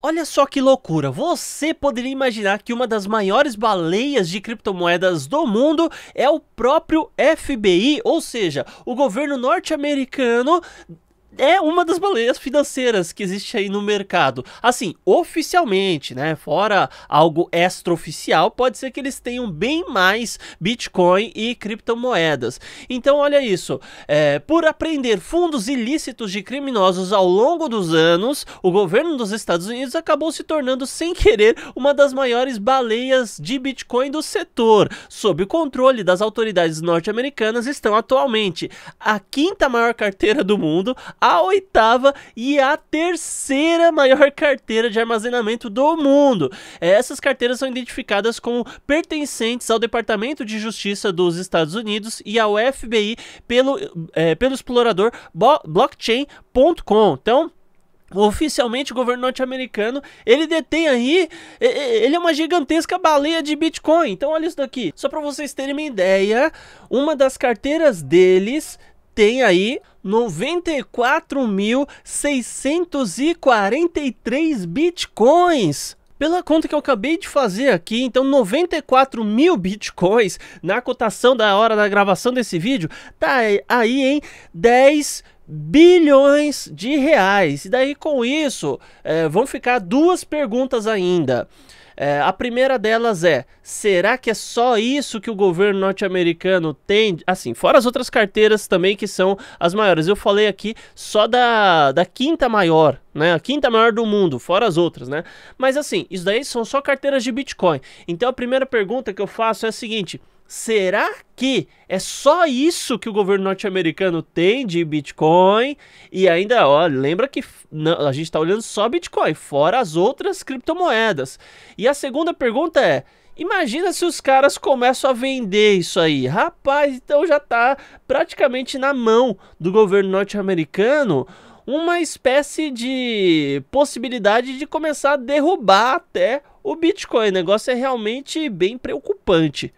Olha só que loucura, você poderia imaginar que uma das maiores baleias de criptomoedas do mundo é o próprio FBI, ou seja, o governo norte-americano é uma das baleias financeiras que existe aí no mercado. Assim, oficialmente, né? Fora algo extraoficial, pode ser que eles tenham bem mais Bitcoin e criptomoedas. Então, olha isso. É, por aprender fundos ilícitos de criminosos ao longo dos anos, o governo dos Estados Unidos acabou se tornando, sem querer, uma das maiores baleias de Bitcoin do setor. Sob o controle das autoridades norte-americanas estão atualmente a quinta maior carteira do mundo, a oitava e a terceira maior carteira de armazenamento do mundo. Essas carteiras são identificadas como pertencentes ao Departamento de Justiça dos Estados Unidos e ao FBI pelo, é, pelo explorador blockchain.com. Então, oficialmente o governo norte-americano ele detém aí ele é uma gigantesca baleia de Bitcoin então olha isso daqui só para vocês terem uma ideia uma das carteiras deles tem aí 94.643 bitcoins pela conta que eu acabei de fazer aqui, então 94 mil bitcoins na cotação da hora da gravação desse vídeo, tá aí em 10 bilhões de reais. E daí com isso, é, vão ficar duas perguntas ainda. É, a primeira delas é: será que é só isso que o governo norte-americano tem? Assim, fora as outras carteiras também que são as maiores. Eu falei aqui só da, da quinta maior, né? A quinta maior do mundo, fora as outras, né? Mas assim, isso daí são só carteiras de Bitcoin. Então a primeira pergunta que eu faço é a seguinte: será que é só isso que o governo norte-americano tem de Bitcoin? E ainda, ó, lembra que não, a gente está olhando só Bitcoin, fora as outras criptomoedas. E a segunda pergunta é: Imagina se os caras começam a vender isso aí. Rapaz, então já está praticamente na mão do governo norte-americano uma espécie de possibilidade de começar a derrubar até o Bitcoin. O negócio é realmente bem preocupante.